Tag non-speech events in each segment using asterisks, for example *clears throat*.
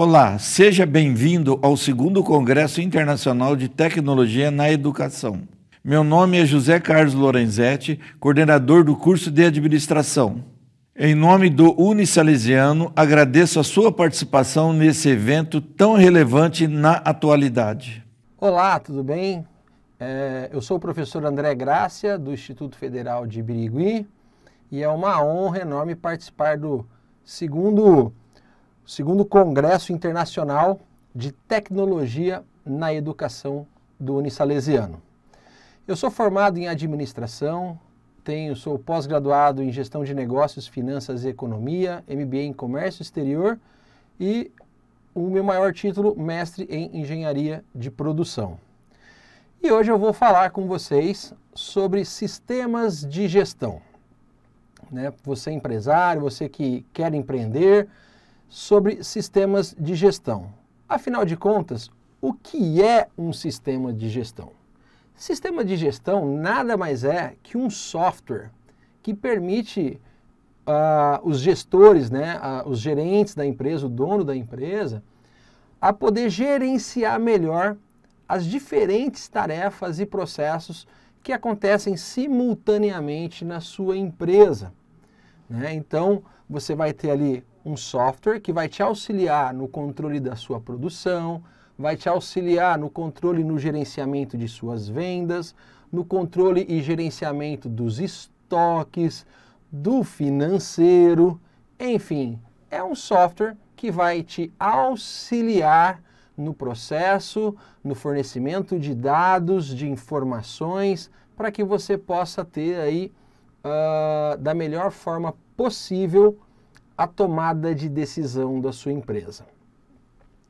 Olá, seja bem-vindo ao segundo Congresso Internacional de Tecnologia na Educação. Meu nome é José Carlos Lorenzetti, coordenador do curso de Administração. Em nome do Unisalesiano, agradeço a sua participação nesse evento tão relevante na atualidade. Olá, tudo bem? É, eu sou o professor André Grácia, do Instituto Federal de Birigui, e é uma honra enorme participar do segundo segundo Congresso Internacional de Tecnologia na Educação do Unisalesiano. Eu sou formado em administração, tenho, sou pós-graduado em gestão de negócios, finanças e economia, MBA em comércio exterior e o meu maior título, mestre em engenharia de produção. E hoje eu vou falar com vocês sobre sistemas de gestão. Né? Você é empresário, você que quer empreender, sobre sistemas de gestão. Afinal de contas, o que é um sistema de gestão? Sistema de gestão nada mais é que um software que permite uh, os gestores, né, uh, os gerentes da empresa, o dono da empresa, a poder gerenciar melhor as diferentes tarefas e processos que acontecem simultaneamente na sua empresa. Né? Então, você vai ter ali um software que vai te auxiliar no controle da sua produção, vai te auxiliar no controle e no gerenciamento de suas vendas, no controle e gerenciamento dos estoques, do financeiro, enfim, é um software que vai te auxiliar no processo, no fornecimento de dados, de informações, para que você possa ter aí uh, da melhor forma possível a tomada de decisão da sua empresa.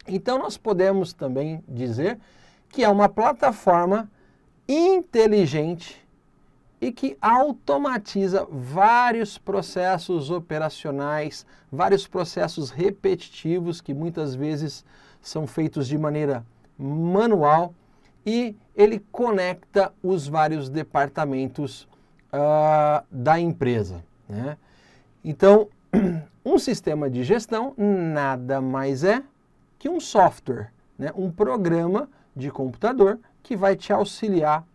Então, nós podemos também dizer que é uma plataforma inteligente e que automatiza vários processos operacionais, vários processos repetitivos que muitas vezes são feitos de maneira manual e ele conecta os vários departamentos uh, da empresa. Né? Então, um sistema de gestão nada mais é que um software, né? um programa de computador que vai te auxiliar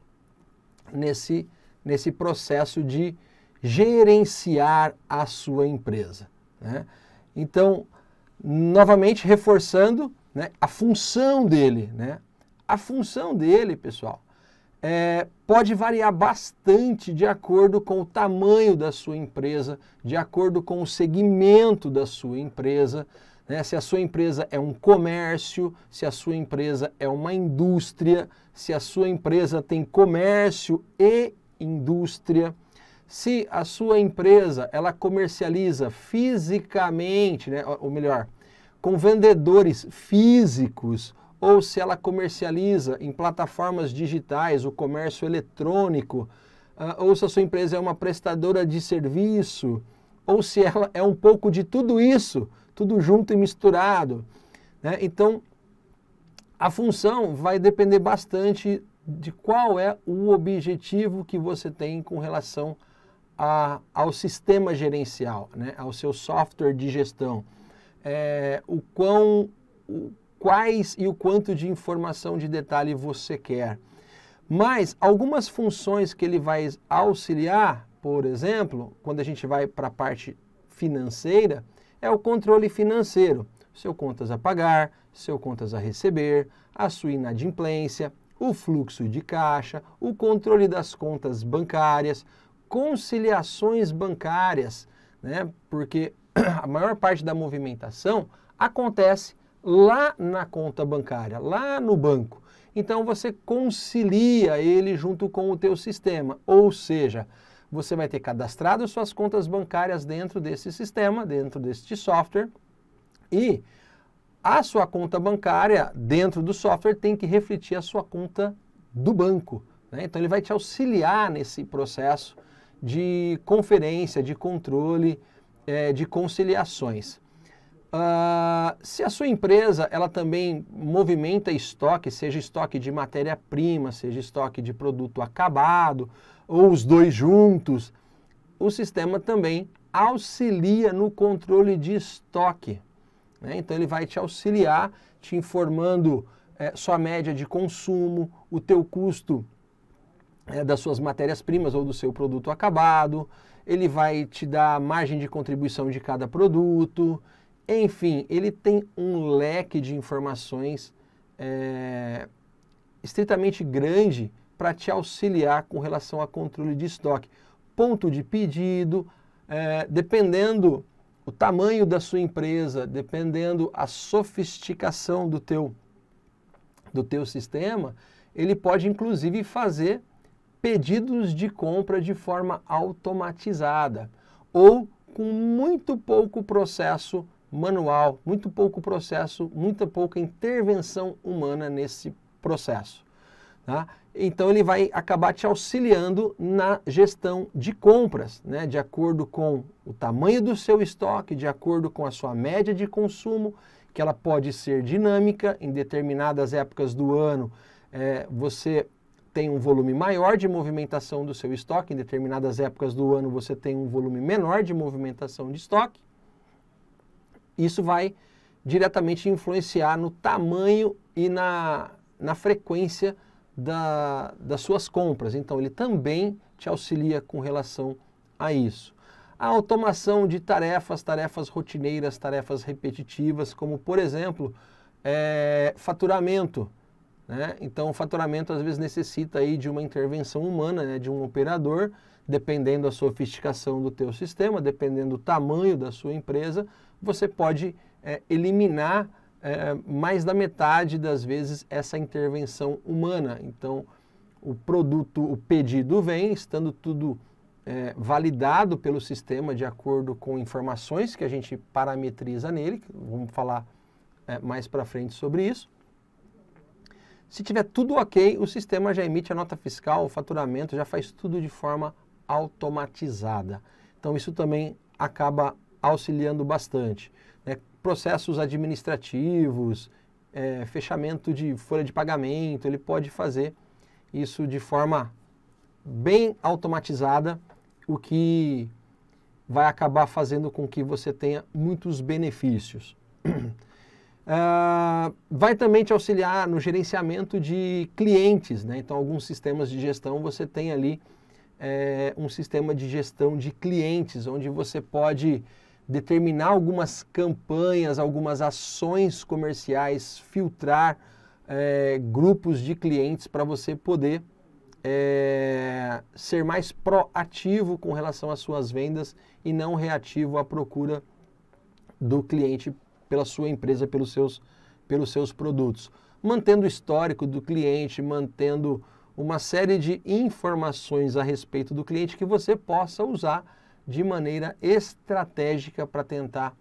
nesse, nesse processo de gerenciar a sua empresa. Né? Então, novamente reforçando né, a função dele. Né? A função dele, pessoal, é, pode variar bastante de acordo com o tamanho da sua empresa, de acordo com o segmento da sua empresa. Né? Se a sua empresa é um comércio, se a sua empresa é uma indústria, se a sua empresa tem comércio e indústria. Se a sua empresa ela comercializa fisicamente, né? ou melhor, com vendedores físicos ou se ela comercializa em plataformas digitais, o comércio eletrônico, ah, ou se a sua empresa é uma prestadora de serviço, ou se ela é um pouco de tudo isso, tudo junto e misturado. Né? Então, a função vai depender bastante de qual é o objetivo que você tem com relação a, ao sistema gerencial, né? ao seu software de gestão. É, o quão quais e o quanto de informação de detalhe você quer. Mas algumas funções que ele vai auxiliar, por exemplo, quando a gente vai para a parte financeira, é o controle financeiro. Seu contas a pagar, seu contas a receber, a sua inadimplência, o fluxo de caixa, o controle das contas bancárias, conciliações bancárias, né? porque *clears throat* a maior parte da movimentação acontece lá na conta bancária, lá no banco. Então você concilia ele junto com o teu sistema, ou seja, você vai ter cadastrado suas contas bancárias dentro desse sistema, dentro deste software, e a sua conta bancária dentro do software tem que refletir a sua conta do banco. Né? Então ele vai te auxiliar nesse processo de conferência, de controle, é, de conciliações. Uh, se a sua empresa ela também movimenta estoque, seja estoque de matéria-prima, seja estoque de produto acabado, ou os dois juntos, o sistema também auxilia no controle de estoque. Né? Então ele vai te auxiliar, te informando é, sua média de consumo, o teu custo é, das suas matérias-primas ou do seu produto acabado, ele vai te dar a margem de contribuição de cada produto, enfim, ele tem um leque de informações é, estritamente grande para te auxiliar com relação a controle de estoque. Ponto de pedido, é, dependendo o tamanho da sua empresa, dependendo a sofisticação do teu, do teu sistema, ele pode inclusive fazer pedidos de compra de forma automatizada ou com muito pouco processo manual, muito pouco processo, muita pouca intervenção humana nesse processo. Tá? Então ele vai acabar te auxiliando na gestão de compras, né? de acordo com o tamanho do seu estoque, de acordo com a sua média de consumo, que ela pode ser dinâmica em determinadas épocas do ano. É, você tem um volume maior de movimentação do seu estoque, em determinadas épocas do ano você tem um volume menor de movimentação de estoque. Isso vai diretamente influenciar no tamanho e na, na frequência da, das suas compras. Então, ele também te auxilia com relação a isso. A automação de tarefas, tarefas rotineiras, tarefas repetitivas, como por exemplo, é, faturamento. Né? Então, o faturamento às vezes necessita aí de uma intervenção humana, né? de um operador dependendo da sofisticação do teu sistema, dependendo do tamanho da sua empresa, você pode é, eliminar é, mais da metade das vezes essa intervenção humana. Então, o produto, o pedido vem, estando tudo é, validado pelo sistema de acordo com informações que a gente parametriza nele, vamos falar é, mais para frente sobre isso. Se tiver tudo ok, o sistema já emite a nota fiscal, o faturamento, já faz tudo de forma automatizada. Então, isso também acaba auxiliando bastante. Né? Processos administrativos, é, fechamento de folha de pagamento, ele pode fazer isso de forma bem automatizada, o que vai acabar fazendo com que você tenha muitos benefícios. Uh, *clears throat* vai também te auxiliar no gerenciamento de clientes, né? Então, alguns sistemas de gestão você tem ali é, um sistema de gestão de clientes, onde você pode determinar algumas campanhas, algumas ações comerciais, filtrar é, grupos de clientes para você poder é, ser mais proativo com relação às suas vendas e não reativo à procura do cliente pela sua empresa, pelos seus, pelos seus produtos. Mantendo o histórico do cliente, mantendo uma série de informações a respeito do cliente que você possa usar de maneira estratégica para tentar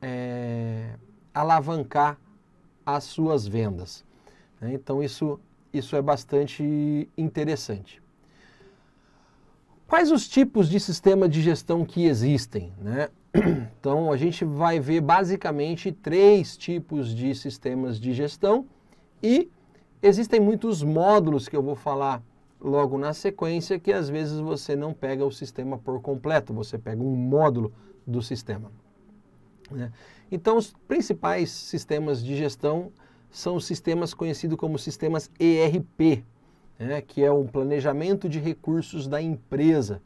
é, alavancar as suas vendas. Né? Então isso, isso é bastante interessante. Quais os tipos de sistema de gestão que existem? Né? *clears throat* Então a gente vai ver basicamente três tipos de sistemas de gestão e Existem muitos módulos que eu vou falar logo na sequência que às vezes você não pega o sistema por completo, você pega um módulo do sistema. Né? Então, os principais sistemas de gestão são os sistemas conhecidos como sistemas ERP, né? que é o um planejamento de recursos da empresa.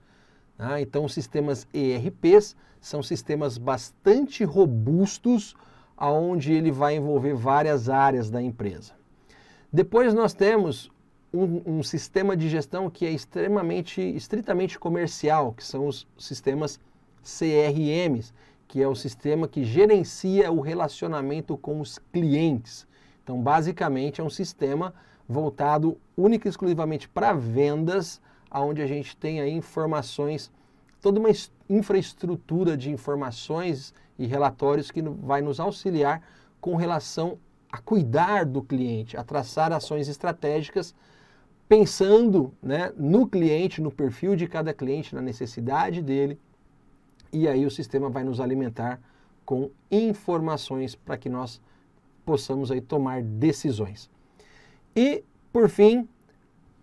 Tá? Então, os sistemas ERPs são sistemas bastante robustos, aonde ele vai envolver várias áreas da empresa. Depois nós temos um, um, sistema de gestão que é extremamente, estritamente comercial, que são os sistemas CRMs, que é o sistema que gerencia o relacionamento com os clientes. Então, basicamente, é um sistema voltado única e exclusivamente para vendas, onde a gente tem aí informações, toda uma infraestrutura de informações e relatórios que vai nos auxiliar com relação a cuidar do cliente, a traçar ações estratégicas pensando né, no cliente, no perfil de cada cliente, na necessidade dele. E aí o sistema vai nos alimentar com informações para que nós possamos aí tomar decisões. E, por fim,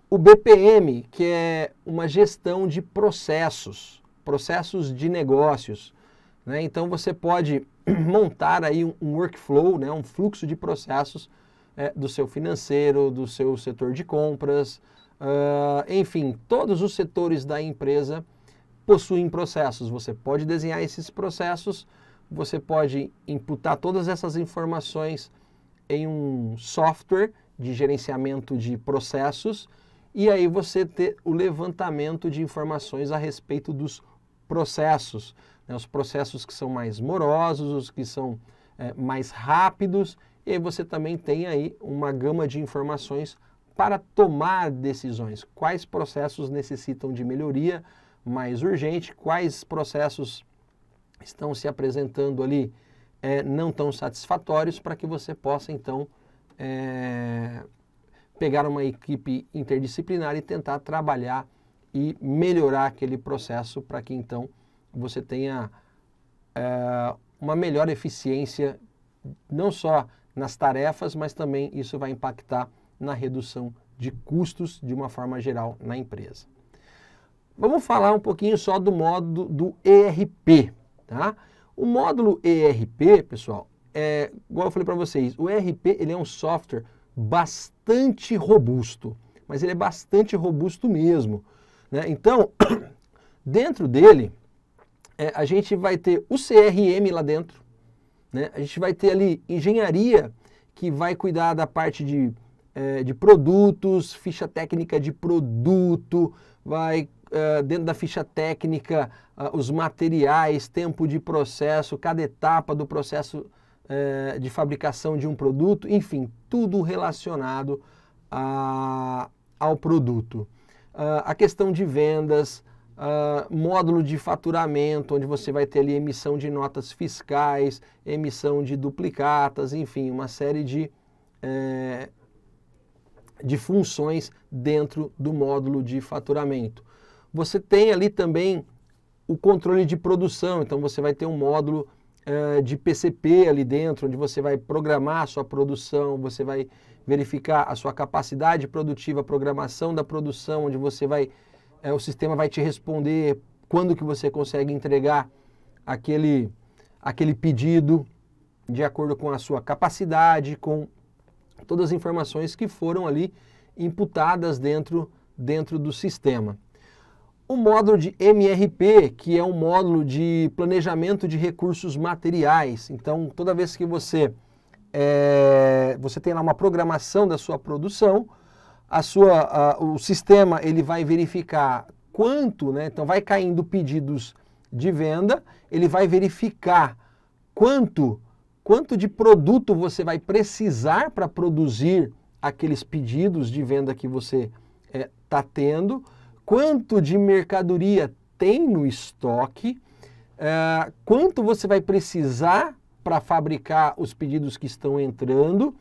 o BPM, que é uma gestão de processos, processos de negócios. Né? Então você pode *clears throat* montar aí um, um workflow, né? um fluxo de processos é, do seu financeiro, do seu setor de compras, uh, enfim, todos os setores da empresa possuem processos. Você pode desenhar esses processos, você pode imputar todas essas informações em um software de gerenciamento de processos e aí você ter o levantamento de informações a respeito dos processos né, os processos que são mais morosos, os que são é, mais rápidos, e aí você também tem aí uma gama de informações para tomar decisões. Quais processos necessitam de melhoria mais urgente, quais processos estão se apresentando ali é, não tão satisfatórios para que você possa então é, pegar uma equipe interdisciplinar e tentar trabalhar e melhorar aquele processo para que então você tenha é, uma melhor eficiência, não só nas tarefas, mas também isso vai impactar na redução de custos de uma forma geral na empresa. Vamos falar um pouquinho só do módulo do ERP. Tá? O módulo ERP, pessoal, é, igual eu falei para vocês, o ERP ele é um software bastante robusto, mas ele é bastante robusto mesmo. Né? Então, *coughs* dentro dele, é, a gente vai ter o CRM lá dentro, né? a gente vai ter ali engenharia que vai cuidar da parte de, é, de produtos, ficha técnica de produto, vai é, dentro da ficha técnica os materiais, tempo de processo, cada etapa do processo é, de fabricação de um produto, enfim, tudo relacionado a, ao produto. a questão de vendas, uh, módulo de faturamento, onde você vai ter ali emissão de notas fiscais, emissão de duplicatas, enfim, uma série de, é, de funções dentro do módulo de faturamento. Você tem ali também o controle de produção, então você vai ter um módulo eh, de PCP ali dentro, onde você vai programar a sua produção, você vai verificar a sua capacidade produtiva, a programação da produção, onde você vai é, o sistema vai te responder quando que você consegue entregar aquele, aquele pedido de acordo com a sua capacidade, com todas as informações que foram ali imputadas dentro, dentro do sistema. O módulo de MRP, que é um módulo de planejamento de recursos materiais. Então, toda vez que você, é, você tem lá uma programação da sua produção, a sua, a, o sistema ele vai verificar quanto, né? Então vai caindo pedidos de venda, ele vai verificar quanto, quanto de produto você vai precisar para produzir aqueles pedidos de venda que você está é, tá tendo, quanto de mercadoria tem no estoque, é, quanto você vai precisar para fabricar os pedidos que estão entrando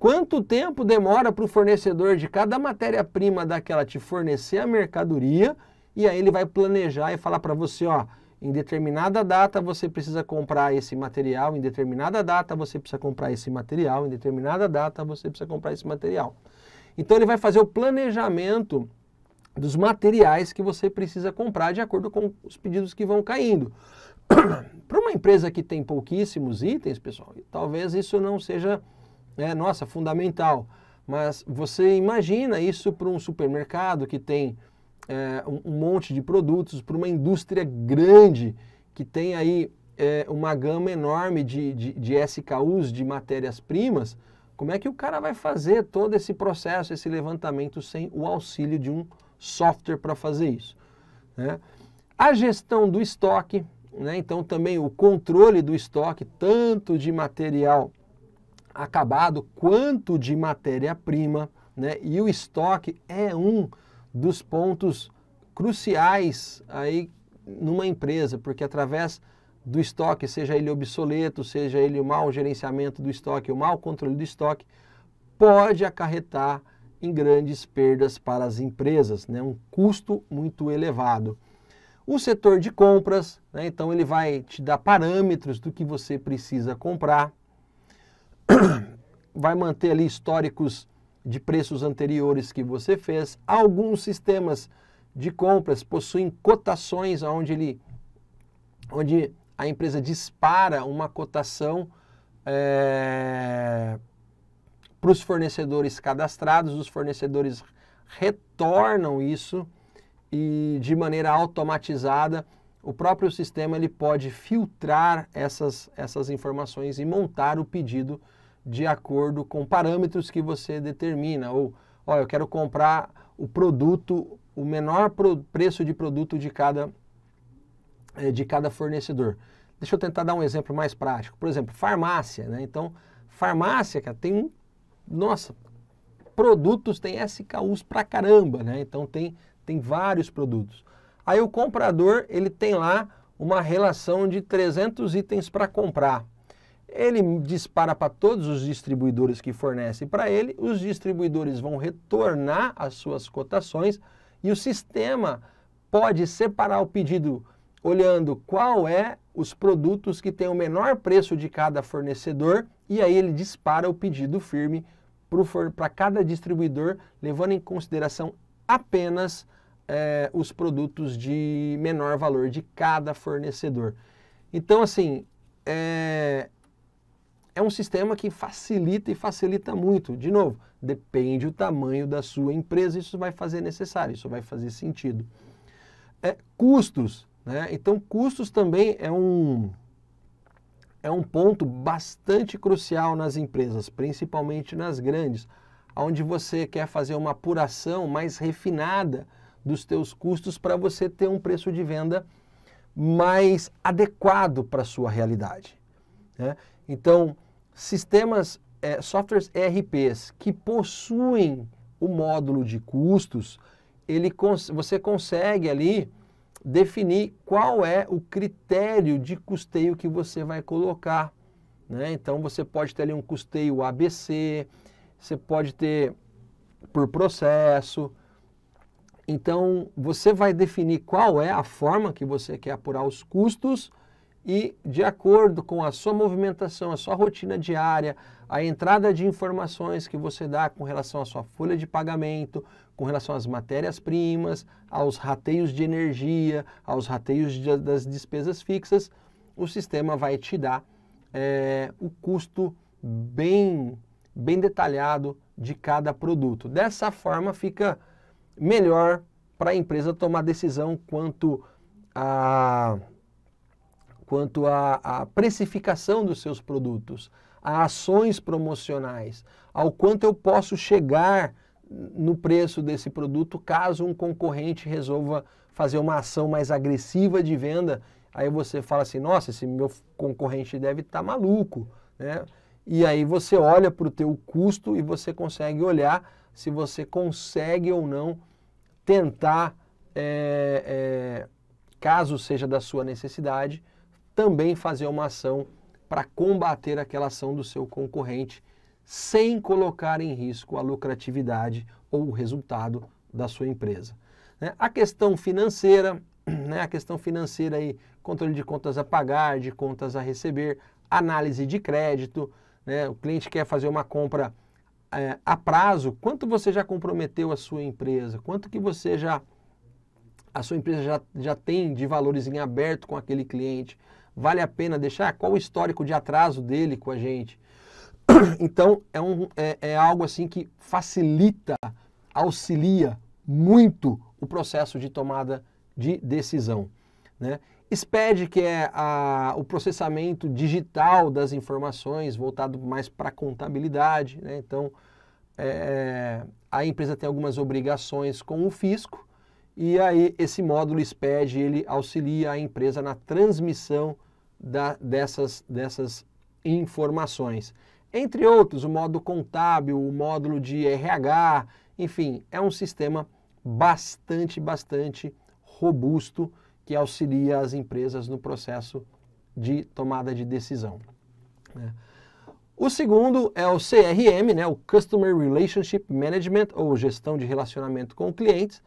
Quanto tempo demora para o fornecedor de cada matéria-prima daquela te fornecer a mercadoria e aí ele vai planejar e falar para você, ó, em determinada data você precisa comprar esse material, em determinada data você precisa comprar esse material, em determinada data você precisa comprar esse material. Então ele vai fazer o planejamento dos materiais que você precisa comprar de acordo com os pedidos que vão caindo. *coughs* para uma empresa que tem pouquíssimos itens, pessoal, talvez isso não seja é, nossa, fundamental. Mas você imagina isso para um supermercado que tem é, um monte de produtos, para uma indústria grande que tem aí é, uma gama enorme de, de, de SKUs, de matérias-primas, como é que o cara vai fazer todo esse processo, esse levantamento sem o auxílio de um software para fazer isso? Né? A gestão do estoque, né? então também o controle do estoque, tanto de material acabado quanto de matéria-prima, né? E o estoque é um dos pontos cruciais aí numa empresa, porque através do estoque, seja ele obsoleto, seja ele o mau gerenciamento do estoque, o mau controle do estoque, pode acarretar em grandes perdas para as empresas, né? um custo muito elevado. O setor de compras, né? então ele vai te dar parâmetros do que você precisa comprar, *coughs* vai manter ali históricos de preços anteriores que você fez. Alguns sistemas de compras possuem cotações onde, ele, onde a empresa dispara uma cotação é, para os fornecedores cadastrados, os fornecedores retornam isso e de maneira automatizada o próprio sistema ele pode filtrar essas, essas informações e montar o pedido de acordo com parâmetros que você determina. Ou, ó eu quero comprar o produto, o menor pro, preço de produto de cada, eh, de cada fornecedor. Deixa eu tentar dar um exemplo mais prático. Por exemplo, farmácia, né? Então, farmácia, cara, tem, nossa, produtos, tem SKUs pra caramba, né? Então, tem, tem vários produtos. Aí o comprador, ele tem lá uma relação de 300 itens para comprar ele dispara para todos os distribuidores que fornecem para ele, os distribuidores vão retornar as suas cotações e o sistema pode separar o pedido olhando qual é os produtos que têm o menor preço de cada fornecedor e aí ele dispara o pedido firme para cada distribuidor, levando em consideração apenas eh, os produtos de menor valor de cada fornecedor. Então, assim, é, é um sistema que facilita e facilita muito. De novo, depende o tamanho da sua empresa, isso vai fazer necessário, isso vai fazer sentido. É, custos, né? Então, custos também é um, é um ponto bastante crucial nas empresas, principalmente nas grandes, onde você quer fazer uma apuração mais refinada dos teus custos para você ter um preço de venda mais adequado para a sua realidade. Né? Então, sistemas, é, softwares ERPs que possuem o módulo de custos, ele cons você consegue ali definir qual é o critério de custeio que você vai colocar. Né? Então você pode ter ali um custeio ABC, você pode ter por processo. Então você vai definir qual é a forma que você quer apurar os custos e, de acordo com a sua movimentação, a sua rotina diária, a entrada de informações que você dá com relação à sua folha de pagamento, com relação às matérias-primas, aos rateios de energia, aos rateios de, das despesas fixas, o sistema vai te dar é, o custo bem, bem detalhado de cada produto. Dessa forma, fica melhor para a empresa tomar decisão quanto a quanto à, à precificação dos seus produtos, a ações promocionais, ao quanto eu posso chegar no preço desse produto caso um concorrente resolva fazer uma ação mais agressiva de venda. Aí você fala assim, nossa, esse meu concorrente deve estar tá maluco, né? E aí você olha para o teu custo e você consegue olhar se você consegue ou não tentar, é, é, caso seja da sua necessidade, também fazer uma ação para combater aquela ação do seu concorrente, sem colocar em risco a lucratividade ou o resultado da sua empresa. Né? A questão financeira, *clears throat* né? a questão financeira aí, controle de contas a pagar, de contas a receber, análise de crédito, né? o cliente quer fazer uma compra é, a prazo, quanto você já comprometeu a sua empresa, quanto que você já a sua empresa já, já tem de valores em aberto com aquele cliente, vale a pena deixar? Qual o histórico de atraso dele com a gente? *clears throat* Então, é, um, é, é algo assim que facilita, auxilia muito o processo de tomada de decisão. Né? SPED, que é a, o processamento digital das informações, voltado mais para a contabilidade. Né? Então, é, a empresa tem algumas obrigações com o fisco, e aí esse módulo SPED ele auxilia a empresa na transmissão da, dessas, dessas informações. Entre outros, o módulo contábil, o módulo de RH, enfim, é um sistema bastante, bastante robusto que auxilia as empresas no processo de tomada de decisão. Né? O segundo é o CRM, né, o Customer Relationship Management, ou gestão de relacionamento com clientes,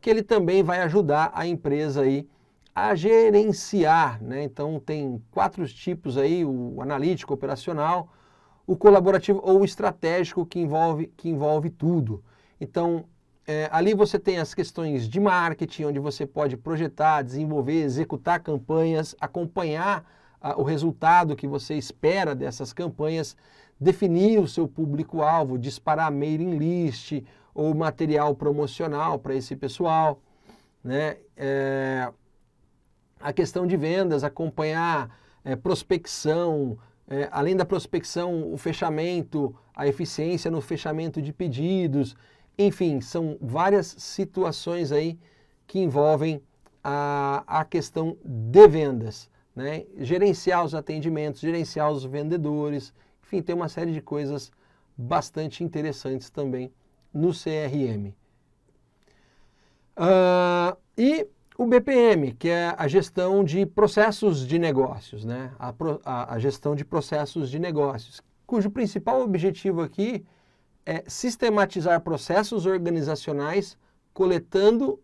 que ele também vai ajudar a empresa aí a gerenciar. Né? Então tem quatro tipos aí, o analítico, operacional, o colaborativo ou o estratégico que envolve, que envolve tudo. Então é, ali você tem as questões de marketing, onde você pode projetar, desenvolver, executar campanhas, acompanhar a, ah, o resultado que você espera dessas campanhas, definir o seu público-alvo, disparar mailing list, o material promocional para esse pessoal, né? É, a questão de vendas, acompanhar é, prospecção, é, além da prospecção, o fechamento, a eficiência no fechamento de pedidos, enfim, são várias situações aí que envolvem a, a questão de vendas, né? Gerenciar os atendimentos, gerenciar os vendedores, enfim, tem uma série de coisas bastante interessantes também no CRM. Uh, ah, e o BPM, que é a gestão de processos de negócios, né? A, a, a, gestão de processos de negócios, cujo principal objetivo aqui é sistematizar processos organizacionais, coletando uh,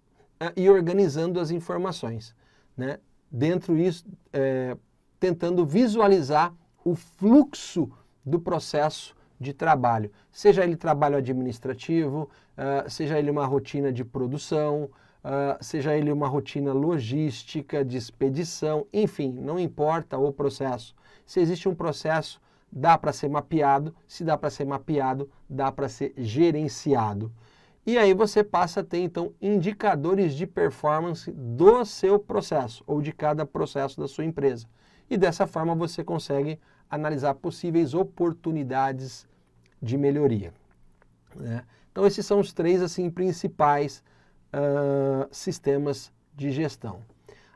e organizando as informações, né? Dentro isso, é, tentando visualizar o fluxo do processo de trabalho, seja ele trabalho administrativo, uh, seja ele uma rotina de produção, uh, seja ele uma rotina logística, de expedição, enfim, não importa o processo. Se existe um processo, dá para ser mapeado, se dá para ser mapeado, dá para ser gerenciado. E aí você passa a ter então indicadores de performance do seu processo ou de cada processo da sua empresa. E dessa forma você consegue analisar possíveis oportunidades de melhoria. Né? Então esses são os três assim principais uh, sistemas de gestão.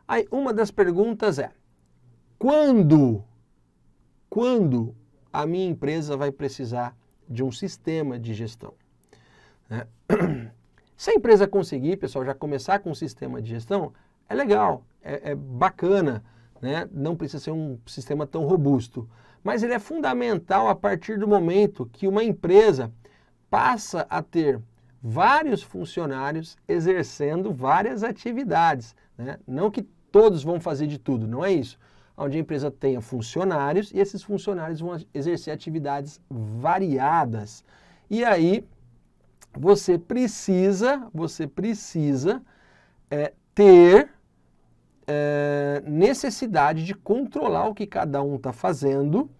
Aí uma das perguntas é: quando, quando a minha empresa vai precisar de um sistema de gestão? Né? *clears throat* Se a empresa conseguir, pessoal, já começar com um sistema de gestão, é legal, é, é bacana, né? não precisa ser um sistema tão robusto mas ele é fundamental a partir do momento que uma empresa passa a ter vários funcionários exercendo várias atividades. Né? Não que todos vão fazer de tudo, não é isso. Onde a empresa tenha funcionários e esses funcionários vão exercer atividades variadas. E aí você precisa, você precisa é, ter é, necessidade de controlar o que cada um está fazendo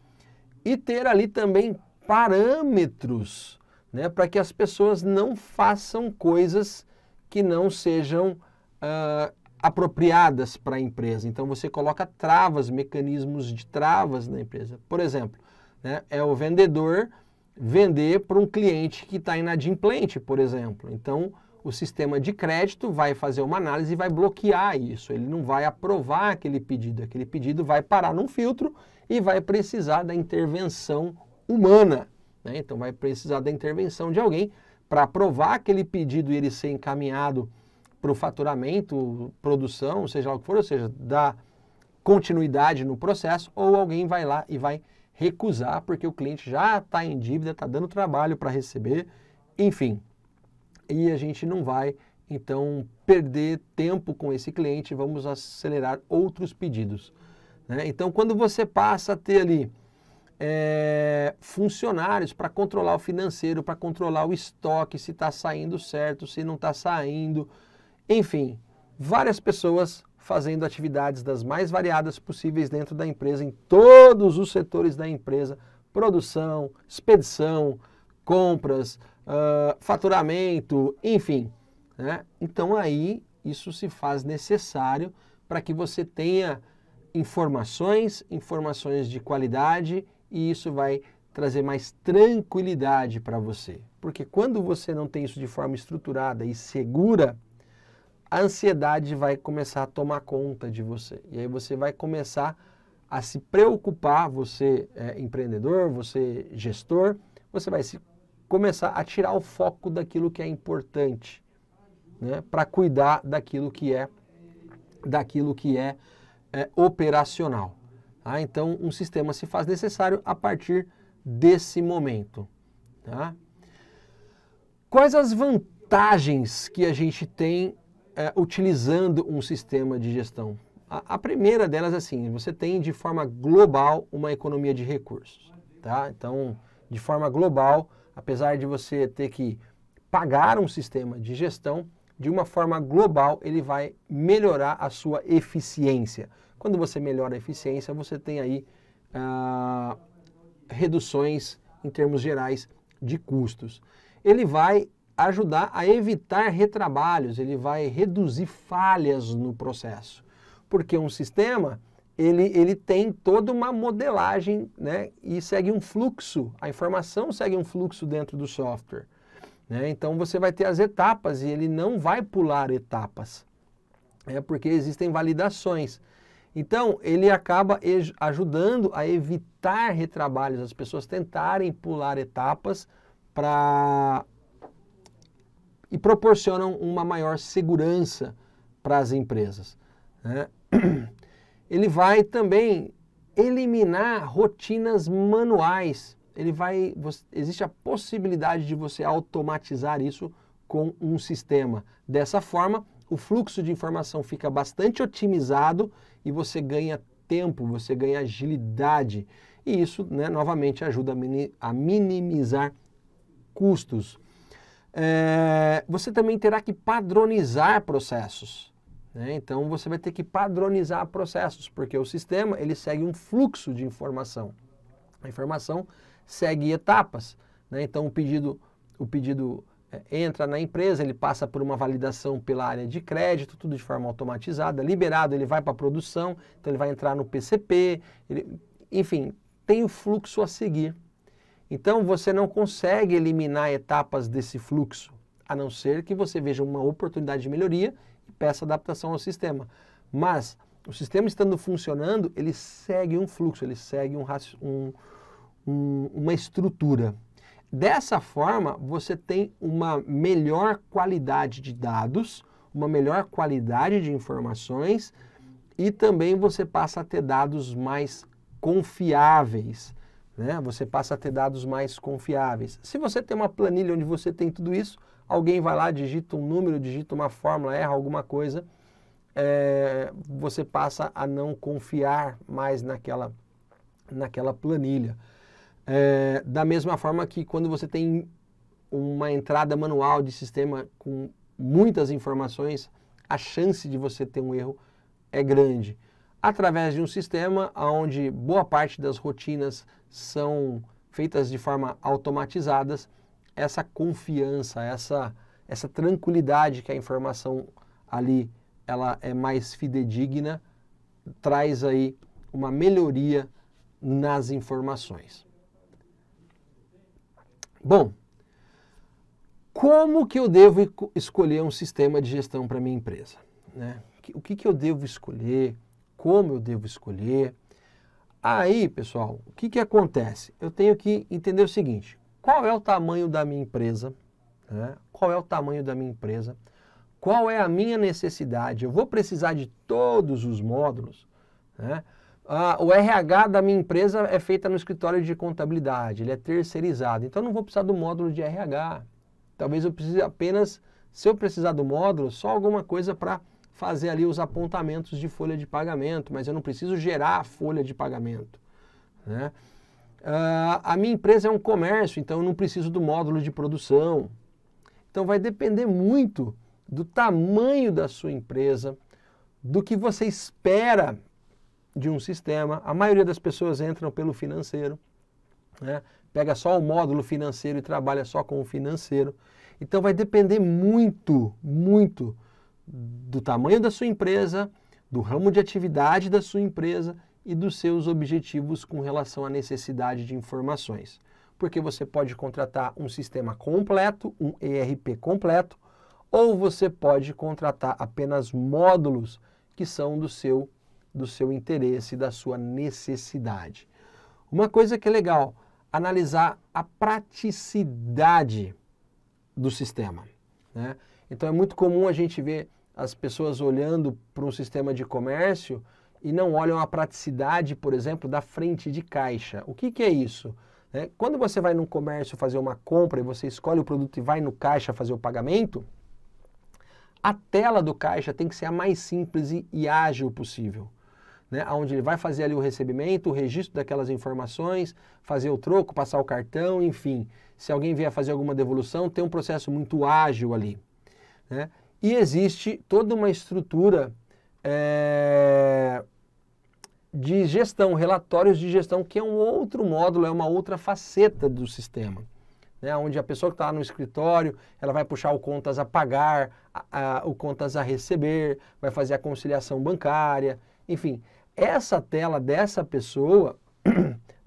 e ter ali também parâmetros né, para que as pessoas não façam coisas que não sejam uh, apropriadas para a empresa. Então você coloca travas, mecanismos de travas na empresa. Por exemplo, né, é o vendedor vender para um cliente que está inadimplente, por exemplo. Então o sistema de crédito vai fazer uma análise e vai bloquear isso. Ele não vai aprovar aquele pedido. Aquele pedido vai parar num filtro e vai precisar da intervenção humana. Né? Então, vai precisar da intervenção de alguém para aprovar aquele pedido e ele ser encaminhado para o faturamento, produção, seja lá o que for, ou seja, dar continuidade no processo, ou alguém vai lá e vai recusar porque o cliente já está em dívida, está dando trabalho para receber, enfim e a gente não vai então perder tempo com esse cliente, vamos acelerar outros pedidos. Né? Então, quando você passa a ter ali é, funcionários para controlar o financeiro, para controlar o estoque, se está saindo certo, se não está saindo, enfim, várias pessoas fazendo atividades das mais variadas possíveis dentro da empresa, em todos os setores da empresa, produção, expedição, compras, faturamento, enfim. Né? Então aí isso se faz necessário para que você tenha informações, informações de qualidade e isso vai trazer mais tranquilidade para você. Porque quando você não tem isso de forma estruturada e segura, a ansiedade vai começar a tomar conta de você. E aí você vai começar a se preocupar, você é, empreendedor, você gestor, você vai se começar a tirar o foco daquilo que é importante, né, para cuidar daquilo que é daquilo que é, é operacional. Tá? Então, um sistema se faz necessário a partir desse momento. Tá? Quais as vantagens que a gente tem é, utilizando um sistema de gestão? A, a primeira delas é assim, você tem de forma global uma economia de recursos. Tá? Então, de forma global, apesar de você ter que pagar um sistema de gestão, de uma forma global ele vai melhorar a sua eficiência. Quando você melhora a eficiência, você tem aí ah, reduções em termos gerais de custos. Ele vai ajudar a evitar retrabalhos, ele vai reduzir falhas no processo, porque um sistema ele, ele tem toda uma modelagem né, e segue um fluxo, a informação segue um fluxo dentro do software. Né? Então você vai ter as etapas e ele não vai pular etapas, né? porque existem validações. Então ele acaba ajudando a evitar retrabalhos, as pessoas tentarem pular etapas para e proporcionam uma maior segurança para as empresas. Né? *clears throat* ele vai também eliminar rotinas manuais. Ele vai, você, existe a possibilidade de você automatizar isso com um sistema. Dessa forma, o fluxo de informação fica bastante otimizado e você ganha tempo, você ganha agilidade. E isso, né, novamente, ajuda a minimizar custos. É, você também terá que padronizar processos. Né? Então você vai ter que padronizar processos, porque o sistema ele segue um fluxo de informação. A informação segue etapas. Né? Então o pedido, o pedido é, entra na empresa, ele passa por uma validação pela área de crédito, tudo de forma automatizada. Liberado, ele vai para a produção, então ele vai entrar no PCP, ele, enfim, tem o fluxo a seguir. Então você não consegue eliminar etapas desse fluxo, a não ser que você veja uma oportunidade de melhoria e peça adaptação ao sistema. Mas o sistema estando funcionando, ele segue um fluxo, ele segue um, um, um, uma estrutura. Dessa forma, você tem uma melhor qualidade de dados, uma melhor qualidade de informações e também você passa a ter dados mais confiáveis. Né? Você passa a ter dados mais confiáveis. Se você tem uma planilha onde você tem tudo isso, alguém vai lá, digita um número, digita uma fórmula, erra alguma coisa, é, você passa a não confiar mais naquela, naquela planilha. É, da mesma forma que quando você tem uma entrada manual de sistema com muitas informações, a chance de você ter um erro é grande. Através de um sistema onde boa parte das rotinas são feitas de forma automatizadas, essa confiança, essa, essa tranquilidade que a informação ali ela é mais fidedigna, traz aí uma melhoria nas informações. Bom, como que eu devo escolher um sistema de gestão para minha empresa? Né? O que, que eu devo escolher? Como eu devo escolher? Aí, pessoal, o que, que acontece? Eu tenho que entender o seguinte: qual é o tamanho da minha empresa, né? qual é o tamanho da minha empresa, qual é a minha necessidade, eu vou precisar de todos os módulos. Né? Ah, o RH da minha empresa é feita no escritório de contabilidade, ele é terceirizado, então não vou precisar do módulo de RH. Talvez eu precise apenas, se eu precisar do módulo, só alguma coisa para fazer ali os apontamentos de folha de pagamento, mas eu não preciso gerar a folha de pagamento. Né? Uh, a minha empresa é um comércio, então eu não preciso do módulo de produção. Então vai depender muito do tamanho da sua empresa, do que você espera de um sistema. A maioria das pessoas entram pelo financeiro, né? pega só o módulo financeiro e trabalha só com o financeiro. Então vai depender muito, muito do tamanho da sua empresa, do ramo de atividade da sua empresa e dos seus objetivos com relação à necessidade de informações. Porque você pode contratar um sistema completo, um ERP completo, ou você pode contratar apenas módulos que são do seu do seu interesse, da sua necessidade. Uma coisa que é legal, analisar a praticidade do sistema. Né? Então é muito comum a gente ver as pessoas olhando para um sistema de comércio e não olham a praticidade, por exemplo, da frente de caixa. O que, que é isso? É, quando você vai num comércio fazer uma compra e você escolhe o produto e vai no caixa fazer o pagamento, a tela do caixa tem que ser a mais simples e ágil possível. Né, onde ele vai fazer ali o recebimento, o registro daquelas informações, fazer o troco, passar o cartão, enfim. Se alguém vier fazer alguma devolução, tem um processo muito ágil ali. Né? E existe toda uma estrutura é, de gestão, relatórios de gestão, que é um outro módulo, é uma outra faceta do sistema. Né, onde a pessoa que está no escritório, ela vai puxar o contas a pagar, a, a, o contas a receber, vai fazer a conciliação bancária, enfim. Essa tela dessa pessoa *clears throat*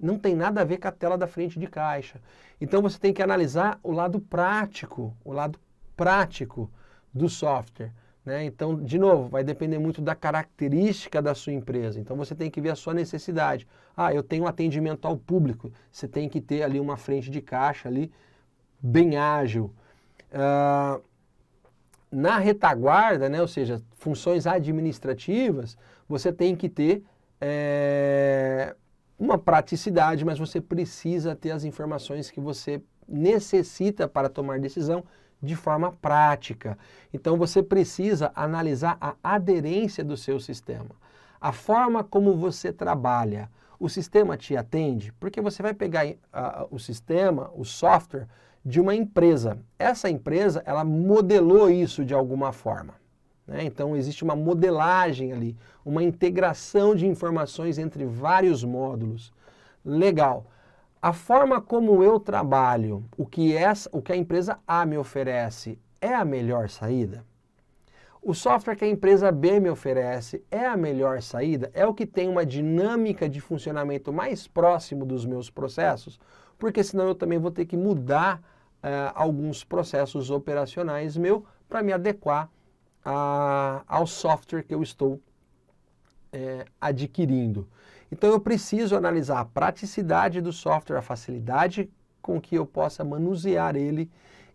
não tem nada a ver com a tela da frente de caixa. Então você tem que analisar o lado prático, o lado prático do software. Né? Então, de novo, vai depender muito da característica da sua empresa. Então, você tem que ver a sua necessidade. Ah, eu tenho atendimento ao público. Você tem que ter ali uma frente de caixa ali bem ágil. Uh, na retaguarda, né? ou seja, funções administrativas, você tem que ter é, uma praticidade, mas você precisa ter as informações que você necessita para tomar decisão de forma prática. Então você precisa analisar a aderência do seu sistema. A forma como você trabalha, o sistema te atende? Porque você vai pegar ah, o sistema, o software de uma empresa. Essa empresa, ela modelou isso de alguma forma. Né? Então existe uma modelagem ali, uma integração de informações entre vários módulos. Legal a forma como eu trabalho, o que, essa, o que a empresa A me oferece é a melhor saída? O software que a empresa B me oferece é a melhor saída? É o que tem uma dinâmica de funcionamento mais próximo dos meus processos? Porque senão eu também vou ter que mudar uh, alguns processos operacionais meu para me adequar a, ao software que eu estou é, adquirindo. Então eu preciso analisar a praticidade do software, a facilidade com que eu possa manusear ele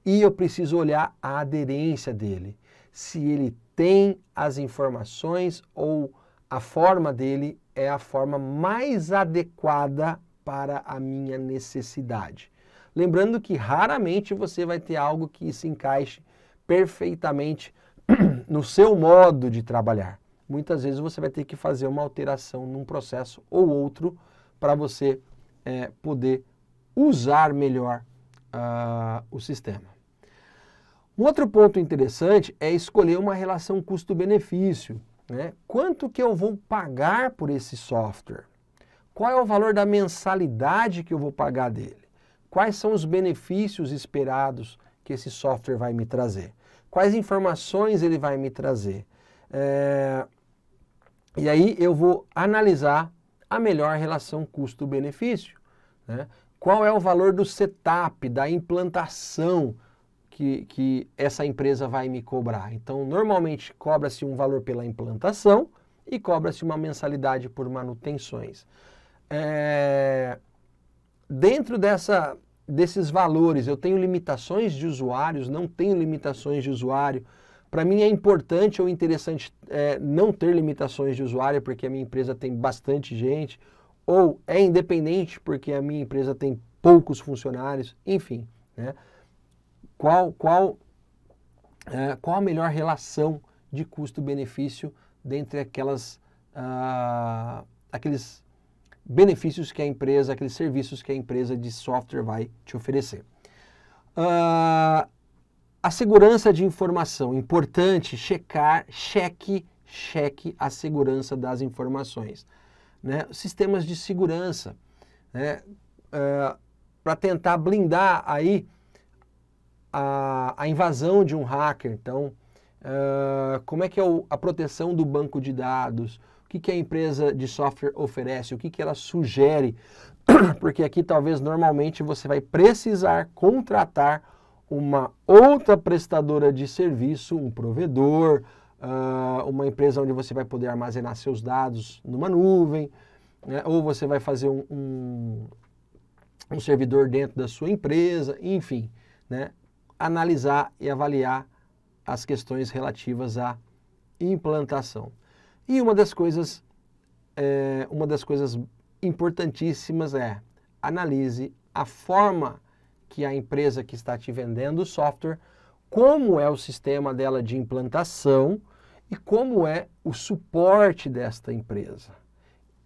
e eu preciso olhar a aderência dele. Se ele tem as informações ou a forma dele é a forma mais adequada para a minha necessidade. Lembrando que raramente você vai ter algo que se encaixe perfeitamente *clears throat* no seu modo de trabalhar muitas vezes você vai ter que fazer uma alteração num processo ou outro para você é, poder usar melhor uh, o sistema. Um outro ponto interessante é escolher uma relação custo-benefício. Né? Quanto que eu vou pagar por esse software? Qual é o valor da mensalidade que eu vou pagar dele? Quais são os benefícios esperados que esse software vai me trazer? Quais informações ele vai me trazer? É, e aí eu vou analisar a melhor relação custo-benefício. Né? Qual é o valor do setup, da implantação que, que essa empresa vai me cobrar? Então, normalmente cobra-se um valor pela implantação e cobra-se uma mensalidade por manutenções. É... Dentro dessa, desses valores, eu tenho limitações de usuários, não tenho limitações de usuário. Para mim é importante ou interessante é, não ter limitações de usuário, porque a minha empresa tem bastante gente, ou é independente, porque a minha empresa tem poucos funcionários, enfim. Né? Qual, qual, é, qual a melhor relação de custo-benefício dentre aquelas, ah, aqueles benefícios que a empresa, aqueles serviços que a empresa de software vai te oferecer? Uh, a segurança de informação, importante checar, cheque, cheque a segurança das informações. Né? Sistemas de segurança, né? Ah, para tentar blindar aí a, a, invasão de um hacker. Então, ah, como é que é o, a proteção do banco de dados? O que, que a empresa de software oferece? O que, que ela sugere? *clears throat* Porque aqui talvez normalmente você vai precisar contratar uma outra prestadora de serviço, um provedor, uh, uma empresa onde você vai poder armazenar seus dados numa nuvem, né? ou você vai fazer um, um, um, servidor dentro da sua empresa, enfim, né? analisar e avaliar as questões relativas à implantação. E uma das coisas, é, uma das coisas importantíssimas é analise a forma que a empresa que está te vendendo o software, como é o sistema dela de implantação e como é o suporte desta empresa.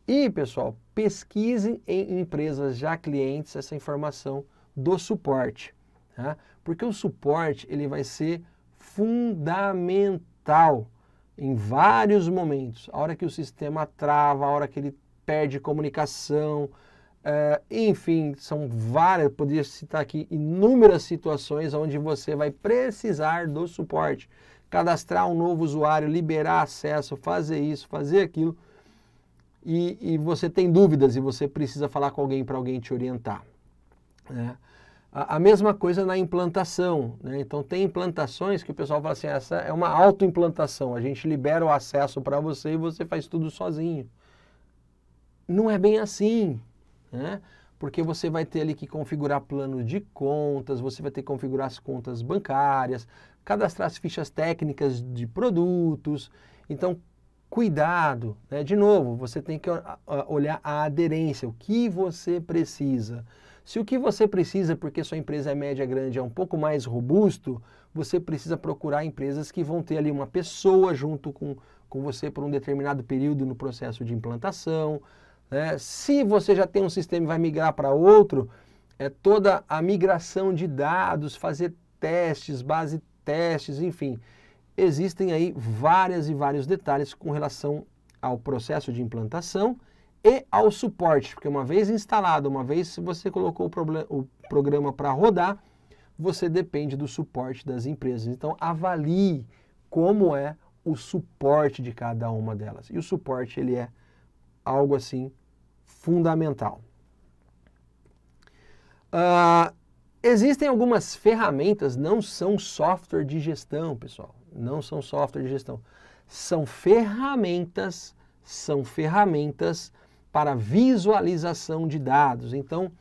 E, pessoal, pesquisem em empresas já clientes essa informação do suporte, tá? porque o suporte ele vai ser fundamental em vários momentos. A hora que o sistema trava, a hora que ele perde comunicação, Uh, enfim, são várias, poderia citar aqui inúmeras situações onde você vai precisar do suporte. Cadastrar um novo usuário, liberar acesso, fazer isso, fazer aquilo. E, e você tem dúvidas e você precisa falar com alguém para alguém te orientar. Né? A, a, mesma coisa na implantação. Né? Então, tem implantações que o pessoal fala assim: essa é uma autoimplantação. A gente libera o acesso para você e você faz tudo sozinho. Não é bem assim né? porque você vai ter ali que configurar plano de contas, você vai ter que configurar as contas bancárias, cadastrar as fichas técnicas de produtos. Então, cuidado, né? de novo, você tem que ah, ah, olhar a aderência, o que você precisa. Se o que você precisa, porque sua empresa é média grande, é um pouco mais robusto, você precisa procurar empresas que vão ter ali uma pessoa junto com, com você por um determinado período no processo de implantação, né? Se você já tem um sistema e vai migrar para outro, é toda a migração de dados, fazer testes, base testes, enfim. Existem aí várias e vários detalhes com relação ao processo de implantação e ao suporte, porque uma vez instalado, uma vez se você colocou o, o programa para rodar, você depende do suporte das empresas. Então avalie como é o suporte de cada uma delas. E o suporte ele é algo assim fundamental. Uh, existem algumas ferramentas, não são software de gestão, pessoal. Não são software de gestão. São ferramentas, são ferramentas para visualização de dados. Então,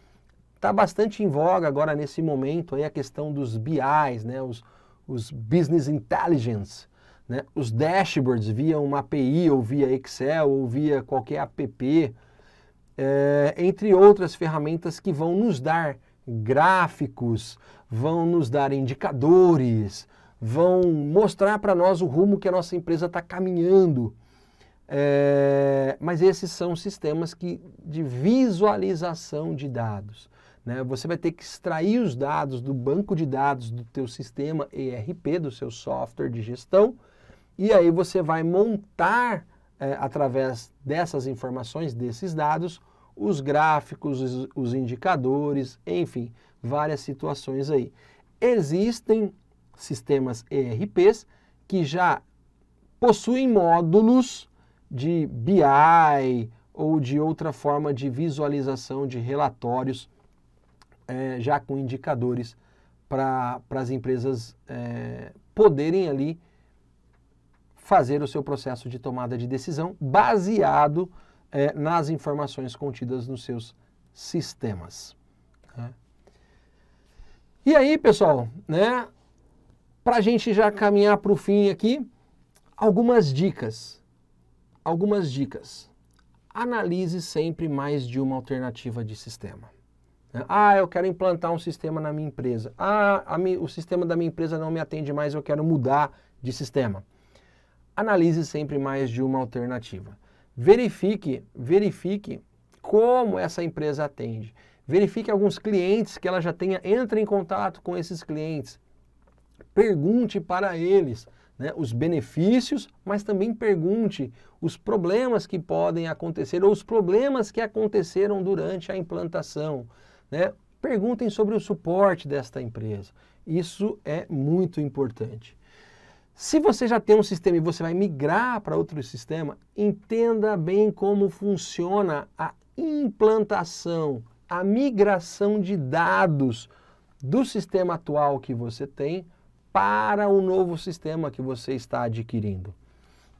está bastante em voga agora nesse momento aí a questão dos BIs, né? os, os Business Intelligence, né? os dashboards via uma API ou via Excel ou via qualquer app, é, entre outras ferramentas que vão nos dar gráficos, vão nos dar indicadores, vão mostrar para nós o rumo que a nossa empresa está caminhando. É, mas esses são sistemas que, de visualização de dados. Né? Você vai ter que extrair os dados do banco de dados do teu sistema ERP, do seu software de gestão, e aí você vai montar, é, através dessas informações, desses dados, os gráficos, os indicadores, enfim, várias situações aí. Existem sistemas ERPs que já possuem módulos de BI ou de outra forma de visualização de relatórios é, já com indicadores para as empresas é, poderem ali fazer o seu processo de tomada de decisão baseado é, nas informações contidas nos seus sistemas. Né? E aí, pessoal, né? Para a gente já caminhar para o fim aqui, algumas dicas. Algumas dicas. Analise sempre mais de uma alternativa de sistema. Né? Ah, eu quero implantar um sistema na minha empresa. Ah, mi, o sistema da minha empresa não me atende mais, eu quero mudar de sistema. Analise sempre mais de uma alternativa. Verifique, verifique como essa empresa atende. Verifique alguns clientes que ela já tenha, entre em contato com esses clientes. Pergunte para eles né, os benefícios, mas também pergunte os problemas que podem acontecer ou os problemas que aconteceram durante a implantação. Né? Perguntem sobre o suporte desta empresa. Isso é muito importante. Se você já tem um sistema e você vai migrar para outro sistema, entenda bem como funciona a implantação, a migração de dados do sistema atual que você tem para o novo sistema que você está adquirindo.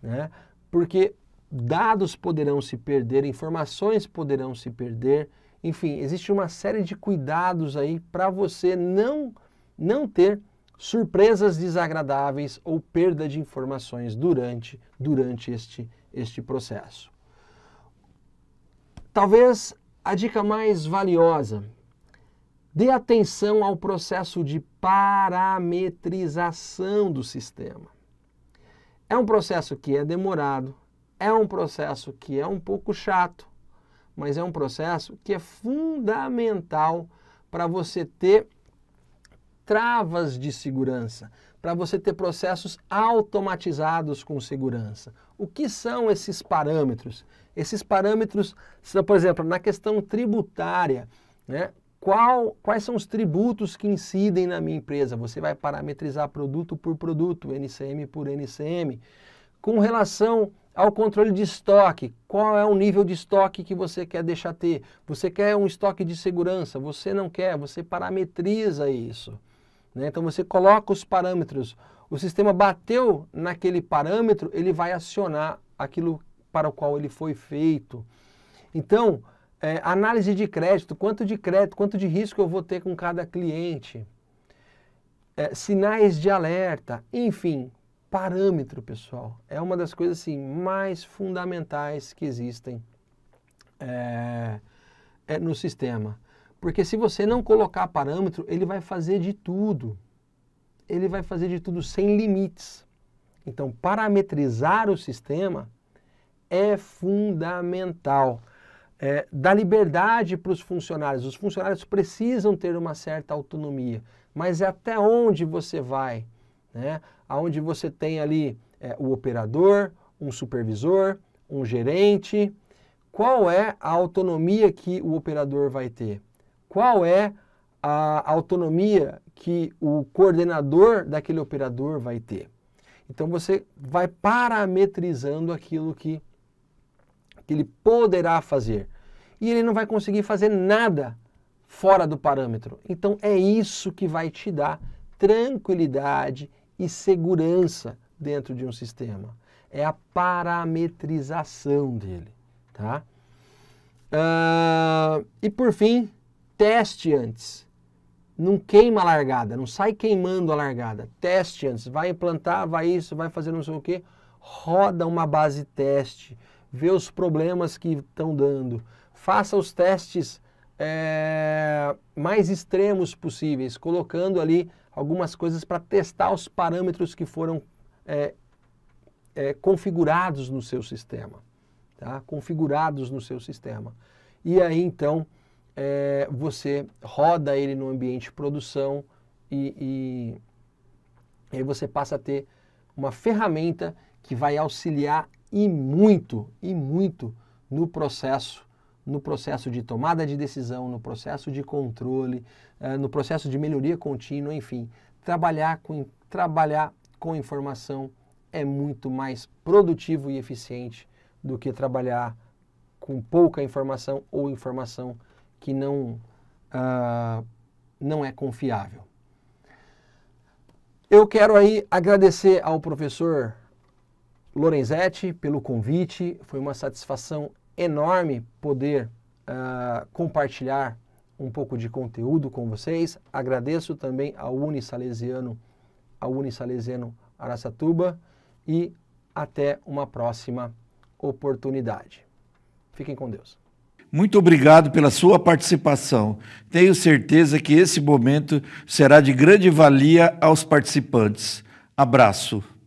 Né? Porque dados poderão se perder, informações poderão se perder, enfim, existe uma série de cuidados aí para você não, não ter surpresas desagradáveis ou perda de informações durante, durante este, este processo. Talvez a dica mais valiosa, dê atenção ao processo de parametrização do sistema. É um processo que é demorado, é um processo que é um pouco chato, mas é um processo que é fundamental para você ter travas de segurança, para você ter processos automatizados com segurança. O que são esses parâmetros? Esses parâmetros são, por exemplo, na questão tributária, né? Qual, quais são os tributos que incidem na minha empresa? Você vai parametrizar produto por produto, NCM por NCM. Com relação ao controle de estoque, qual é o nível de estoque que você quer deixar ter? Você quer um estoque de segurança? Você não quer? Você parametriza isso. Né? Então você coloca os parâmetros, o sistema bateu naquele parâmetro, ele vai acionar aquilo para o qual ele foi feito. Então, é, análise de crédito, quanto de crédito, quanto de risco eu vou ter com cada cliente, é, sinais de alerta, enfim, parâmetro, pessoal, é uma das coisas assim mais fundamentais que existem é, é no sistema. Porque se você não colocar parâmetro, ele vai fazer de tudo. Ele vai fazer de tudo sem limites. Então, parametrizar o sistema é fundamental. É, dá liberdade para os funcionários. Os funcionários precisam ter uma certa autonomia, mas é até onde você vai, né? Aonde você tem ali é, o operador, um supervisor, um gerente. Qual é a autonomia que o operador vai ter? qual é a autonomia que o coordenador daquele operador vai ter. Então você vai parametrizando aquilo que, que ele poderá fazer. E ele não vai conseguir fazer nada fora do parâmetro. Então é isso que vai te dar tranquilidade e segurança dentro de um sistema. É a parametrização dele, tá? Uh, e por fim, teste antes. Não queima a largada, não sai queimando a largada. Teste antes, vai implantar, vai isso, vai fazer não sei o quê. Roda uma base teste, vê os problemas que estão dando. Faça os testes é, mais extremos possíveis, colocando ali algumas coisas para testar os parâmetros que foram é, é, configurados no seu sistema. Tá? Configurados no seu sistema. E aí então é, você roda ele no ambiente de produção e, e, e aí você passa a ter uma ferramenta que vai auxiliar e muito, e muito no processo, no processo de tomada de decisão, no processo de controle, é, no processo de melhoria contínua, enfim, trabalhar com trabalhar com informação é muito mais produtivo e eficiente do que trabalhar com pouca informação ou informação que não, uh, não é confiável. Eu quero aí agradecer ao professor Lorenzetti pelo convite. Foi uma satisfação enorme poder uh, compartilhar um pouco de conteúdo com vocês. Agradeço também ao Unisalesiano, ao Unisalesiano Aracatuba e até uma próxima oportunidade. Fiquem com Deus. Muito obrigado pela sua participação. Tenho certeza que esse momento será de grande valia aos participantes. Abraço.